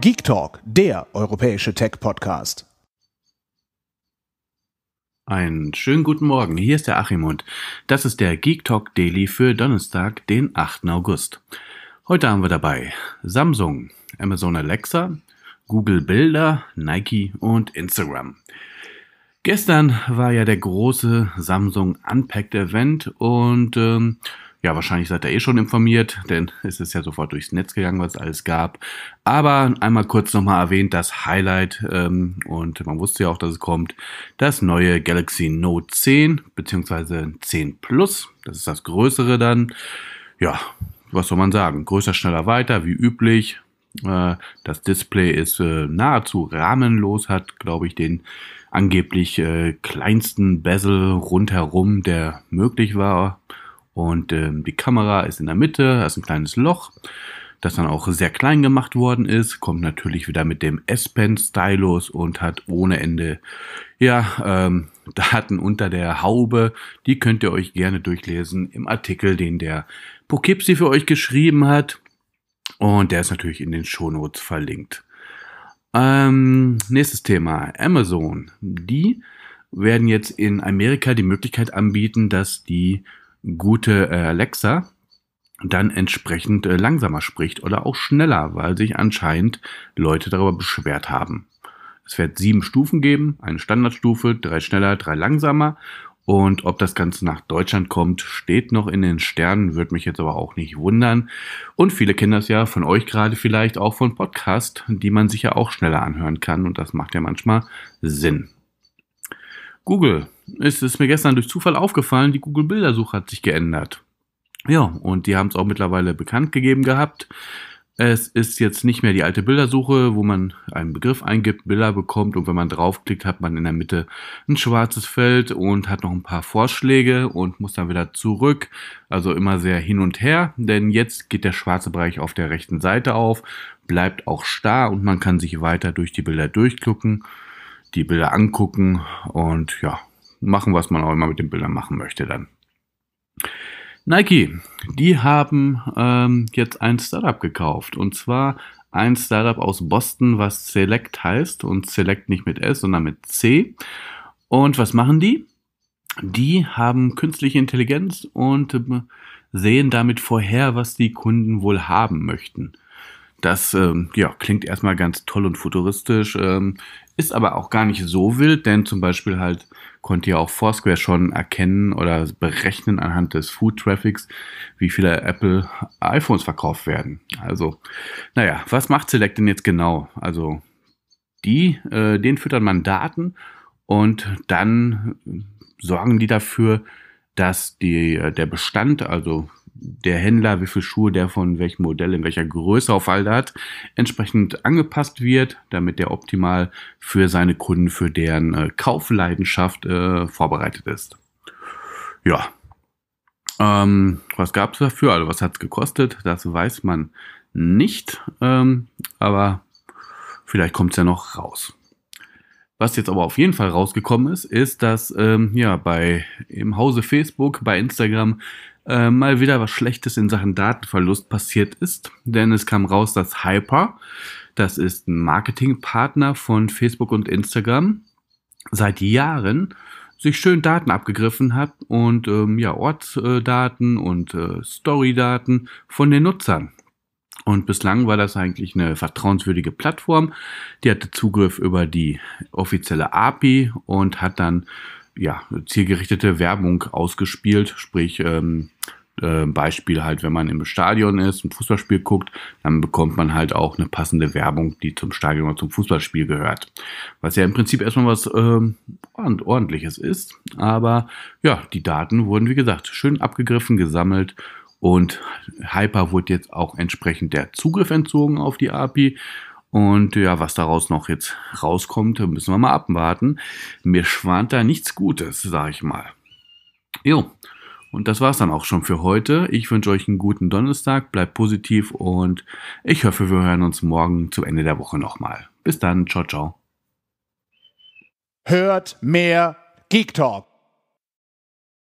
Geek Talk, der europäische Tech-Podcast. Einen schönen guten Morgen, hier ist der Achimund. Das ist der Geek Talk Daily für Donnerstag, den 8. August. Heute haben wir dabei Samsung, Amazon Alexa, Google Bilder, Nike und Instagram. Gestern war ja der große Samsung Unpacked Event und ähm, ja, wahrscheinlich seid ihr eh schon informiert, denn es ist ja sofort durchs Netz gegangen, was es alles gab. Aber einmal kurz nochmal erwähnt, das Highlight, ähm, und man wusste ja auch, dass es kommt, das neue Galaxy Note 10, bzw. 10 Plus, das ist das größere dann. Ja, was soll man sagen? Größer, schneller, weiter, wie üblich. Äh, das Display ist äh, nahezu rahmenlos, hat, glaube ich, den angeblich äh, kleinsten Bezel rundherum, der möglich war. Und ähm, die Kamera ist in der Mitte, da ist ein kleines Loch, das dann auch sehr klein gemacht worden ist. Kommt natürlich wieder mit dem S-Pen Stylus und hat ohne Ende ja, ähm, Daten unter der Haube. Die könnt ihr euch gerne durchlesen im Artikel, den der Poughkeepsie für euch geschrieben hat. Und der ist natürlich in den Shownotes verlinkt. Ähm, nächstes Thema, Amazon. Die werden jetzt in Amerika die Möglichkeit anbieten, dass die gute äh, Alexa dann entsprechend äh, langsamer spricht oder auch schneller, weil sich anscheinend Leute darüber beschwert haben. Es wird sieben Stufen geben, eine Standardstufe, drei schneller, drei langsamer. Und ob das Ganze nach Deutschland kommt, steht noch in den Sternen, würde mich jetzt aber auch nicht wundern. Und viele kennen das ja von euch gerade vielleicht auch von Podcasts, die man sich ja auch schneller anhören kann. Und das macht ja manchmal Sinn. Google ist es mir gestern durch Zufall aufgefallen, die Google-Bildersuche hat sich geändert. Ja, und die haben es auch mittlerweile bekannt gegeben gehabt. Es ist jetzt nicht mehr die alte Bildersuche, wo man einen Begriff eingibt, Bilder bekommt und wenn man draufklickt, hat man in der Mitte ein schwarzes Feld und hat noch ein paar Vorschläge und muss dann wieder zurück. Also immer sehr hin und her, denn jetzt geht der schwarze Bereich auf der rechten Seite auf, bleibt auch starr und man kann sich weiter durch die Bilder durchgucken, die Bilder angucken und ja, machen, was man auch immer mit den Bildern machen möchte dann. Nike, die haben ähm, jetzt ein Startup gekauft und zwar ein Startup aus Boston, was Select heißt und Select nicht mit S, sondern mit C. Und was machen die? Die haben künstliche Intelligenz und ähm, sehen damit vorher, was die Kunden wohl haben möchten. Das ähm, ja, klingt erstmal ganz toll und futuristisch, ähm, ist aber auch gar nicht so wild, denn zum Beispiel halt konnte ja auch Foursquare schon erkennen oder berechnen anhand des Food Traffics, wie viele Apple iPhones verkauft werden. Also, naja, was macht Select denn jetzt genau? Also, die, äh, den füttern man Daten und dann äh, sorgen die dafür, dass die, äh, der Bestand, also der Händler, wie viele Schuhe der von welchem Modell, in welcher Größe auf all hat, entsprechend angepasst wird, damit der optimal für seine Kunden, für deren äh, Kaufleidenschaft äh, vorbereitet ist. Ja. Ähm, was es dafür? Also was hat es gekostet? Das weiß man nicht. Ähm, aber vielleicht kommt es ja noch raus. Was jetzt aber auf jeden Fall rausgekommen ist, ist, dass ähm, ja bei im Hause Facebook, bei Instagram äh, mal wieder was Schlechtes in Sachen Datenverlust passiert ist, denn es kam raus, dass Hyper, das ist ein Marketingpartner von Facebook und Instagram, seit Jahren sich schön Daten abgegriffen hat und ähm, ja, Ortsdaten und äh, Storydaten von den Nutzern. Und bislang war das eigentlich eine vertrauenswürdige Plattform. Die hatte Zugriff über die offizielle API und hat dann ja, zielgerichtete Werbung ausgespielt, sprich ähm, äh, Beispiel halt, wenn man im Stadion ist, ein Fußballspiel guckt, dann bekommt man halt auch eine passende Werbung, die zum Stadion oder zum Fußballspiel gehört. Was ja im Prinzip erstmal was ähm, ordentliches ist, aber ja, die Daten wurden, wie gesagt, schön abgegriffen, gesammelt und Hyper wurde jetzt auch entsprechend der Zugriff entzogen auf die API und ja, was daraus noch jetzt rauskommt, müssen wir mal abwarten. Mir schwant da nichts Gutes, sag ich mal. Jo. Und das war's dann auch schon für heute. Ich wünsche euch einen guten Donnerstag, bleibt positiv und ich hoffe, wir hören uns morgen zum Ende der Woche nochmal. Bis dann, ciao, ciao. Hört mehr Geek Talk.